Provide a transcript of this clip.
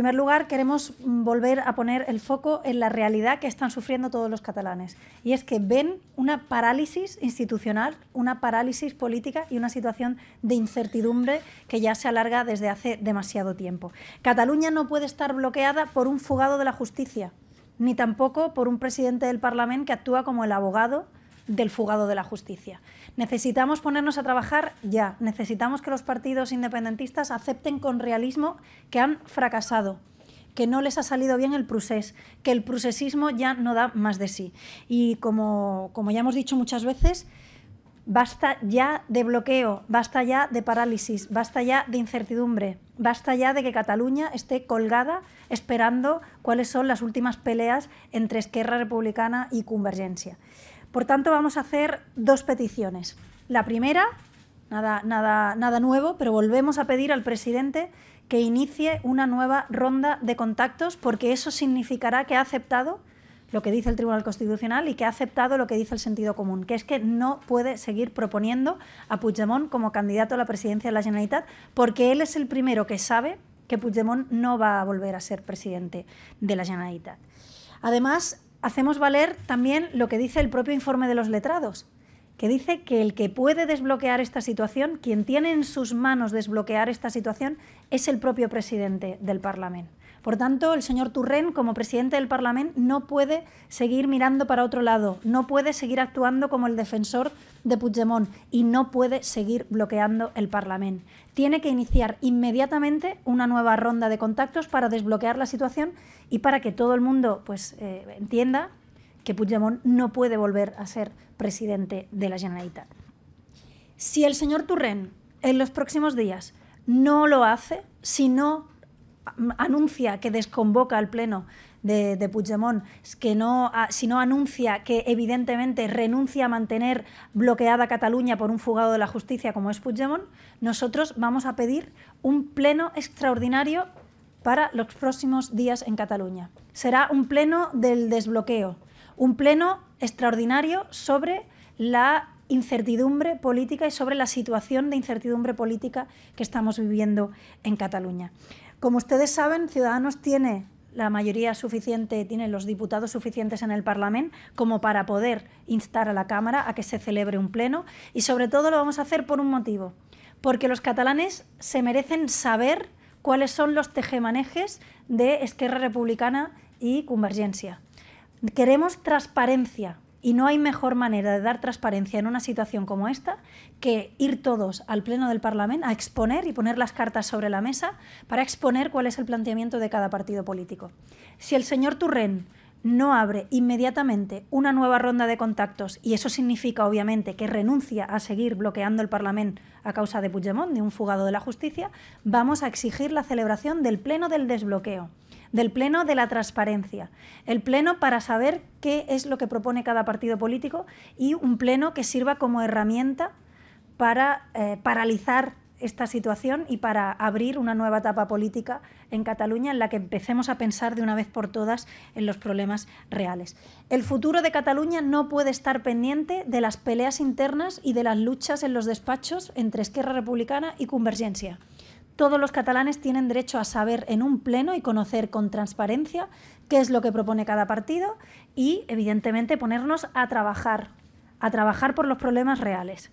En primer lugar, queremos volver a poner el foco en la realidad que están sufriendo todos los catalanes. Y es que ven una parálisis institucional, una parálisis política y una situación de incertidumbre que ya se alarga desde hace demasiado tiempo. Cataluña no puede estar bloqueada por un fugado de la justicia, ni tampoco por un presidente del Parlamento que actúa como el abogado del fugado de la justicia. Necesitamos ponernos a trabajar ya, necesitamos que los partidos independentistas acepten con realismo que han fracasado, que no les ha salido bien el prusés, que el procesismo ya no da más de sí. Y como, como ya hemos dicho muchas veces, basta ya de bloqueo, basta ya de parálisis, basta ya de incertidumbre, basta ya de que Cataluña esté colgada esperando cuáles son las últimas peleas entre Esquerra Republicana y Convergencia. Por tanto, vamos a hacer dos peticiones. La primera, nada, nada, nada nuevo, pero volvemos a pedir al presidente que inicie una nueva ronda de contactos porque eso significará que ha aceptado lo que dice el Tribunal Constitucional y que ha aceptado lo que dice el sentido común, que es que no puede seguir proponiendo a Puigdemont como candidato a la presidencia de la Generalitat, porque él es el primero que sabe que Puigdemont no va a volver a ser presidente de la Generalitat. Además, hacemos valer también lo que dice el propio informe de los letrados, que dice que el que puede desbloquear esta situación, quien tiene en sus manos desbloquear esta situación, es el propio presidente del Parlamento. Por tanto, el señor Turren, como presidente del Parlamento, no puede seguir mirando para otro lado, no puede seguir actuando como el defensor de Puigdemont y no puede seguir bloqueando el Parlamento. Tiene que iniciar inmediatamente una nueva ronda de contactos para desbloquear la situación y para que todo el mundo pues, eh, entienda que Puigdemont no puede volver a ser presidente de la Generalitat. Si el señor Turren en los próximos días no lo hace, si no anuncia que desconvoca al Pleno de, de, Puigdemont, que no, ah, si no anuncia que evidentemente renuncia a mantener bloqueada Cataluña por un fugado de la justicia como es Puigdemont, nosotros vamos a pedir un pleno extraordinario para los próximos días en Cataluña. Será un pleno del desbloqueo, un pleno extraordinario sobre la incertidumbre política y sobre la situación de incertidumbre política que estamos viviendo en Cataluña. Como ustedes saben, Ciudadanos tiene la mayoría suficiente, tiene los diputados suficientes en el Parlamento como para poder instar a la Cámara a que se celebre un pleno y sobre todo lo vamos a hacer por un motivo, porque los catalanes se merecen saber cuáles son los tejemanejes de Esquerra Republicana y Convergencia. Queremos transparencia y no hay mejor manera de dar transparencia en una situación como esta que ir todos al Pleno del Parlamento a exponer y poner las cartas sobre la mesa para exponer cuál es el planteamiento de cada partido político. Si el señor Turrén no abre inmediatamente una nueva ronda de contactos, y eso significa obviamente que renuncia a seguir bloqueando el Parlamento a causa de Puigdemont, de un fugado de la justicia, vamos a exigir la celebración del Pleno del Desbloqueo del pleno de la transparencia, el pleno para saber qué es lo que propone cada partido político y un pleno que sirva como herramienta para eh, paralizar esta situación y para abrir una nueva etapa política en Cataluña en la que empecemos a pensar de una vez por todas en los problemas reales. El futuro de Cataluña no puede estar pendiente de las peleas internas y de las luchas en los despachos entre Esquerra Republicana y Convergencia todos los catalanes tienen derecho a saber en un pleno y conocer con transparencia qué es lo que propone cada partido y, evidentemente, ponernos a trabajar, a trabajar por los problemas reales.